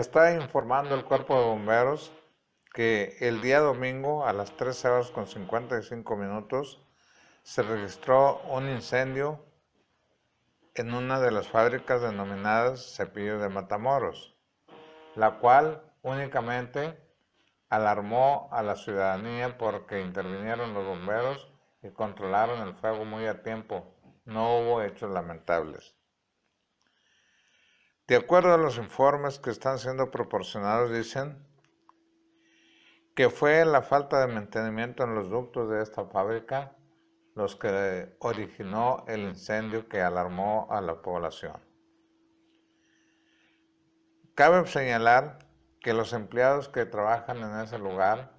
está informando el cuerpo de bomberos que el día domingo a las 13 horas con 55 minutos se registró un incendio en una de las fábricas denominadas Cepillo de Matamoros, la cual únicamente alarmó a la ciudadanía porque intervinieron los bomberos y controlaron el fuego muy a tiempo. No hubo hechos lamentables. De acuerdo a los informes que están siendo proporcionados, dicen que fue la falta de mantenimiento en los ductos de esta fábrica los que originó el incendio que alarmó a la población. Cabe señalar que los empleados que trabajan en ese lugar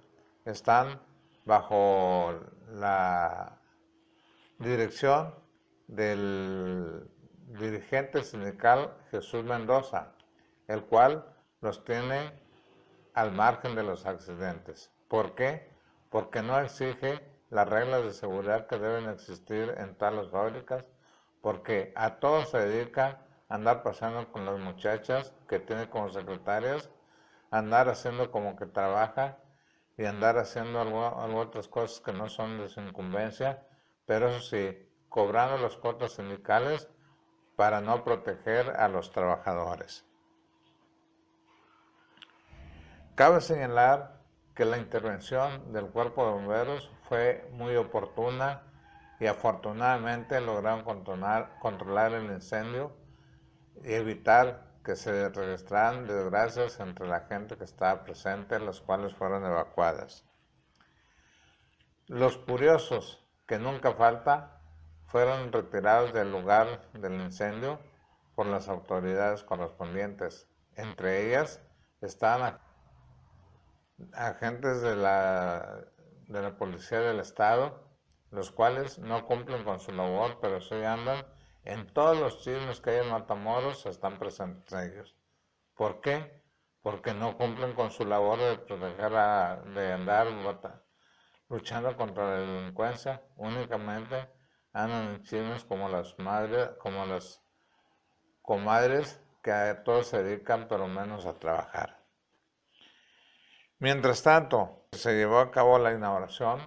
están bajo la dirección del dirigente sindical Jesús Mendoza, el cual los tiene al margen de los accidentes. ¿Por qué? Porque no exige las reglas de seguridad que deben existir en tales fábricas, porque a todos se dedica a andar pasando con las muchachas que tiene como secretarias, andar haciendo como que trabaja y andar haciendo algunas otras cosas que no son de su incumbencia, pero eso sí, cobrando las cuotas sindicales para no proteger a los trabajadores. Cabe señalar que la intervención del cuerpo de bomberos fue muy oportuna y afortunadamente lograron controlar, el incendio y evitar que se registraran desgracias entre la gente que estaba presente, las cuales fueron evacuadas. Los curiosos, que nunca falta, fueron retirados del lugar del incendio por las autoridades correspondientes. Entre ellas están agentes de la, de la Policía del Estado, los cuales no cumplen con su labor, pero sí andan en todos los chismes que hay en Matamoros, están presentes ellos. ¿Por qué? Porque no cumplen con su labor de proteger, de andar luchando contra la delincuencia, únicamente Ah, en como las madres, como las comadres, que a todos se dedican pero menos a trabajar. Mientras tanto, se llevó a cabo la inauguración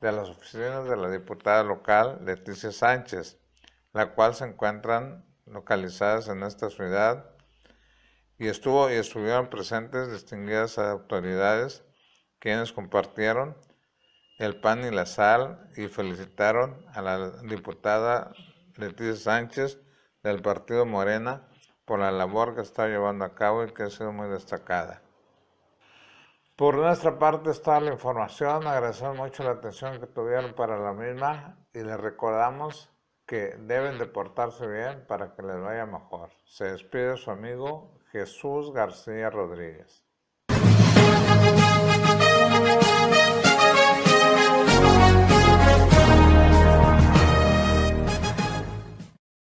de las oficinas de la diputada local Leticia Sánchez, la cual se encuentran localizadas en esta ciudad y estuvo y estuvieron presentes distinguidas autoridades quienes compartieron el pan y la sal y felicitaron a la diputada Leticia Sánchez del Partido Morena por la labor que está llevando a cabo y que ha sido muy destacada. Por nuestra parte está la información, agradecemos mucho la atención que tuvieron para la misma y les recordamos que deben de portarse bien para que les vaya mejor. Se despide su amigo Jesús García Rodríguez.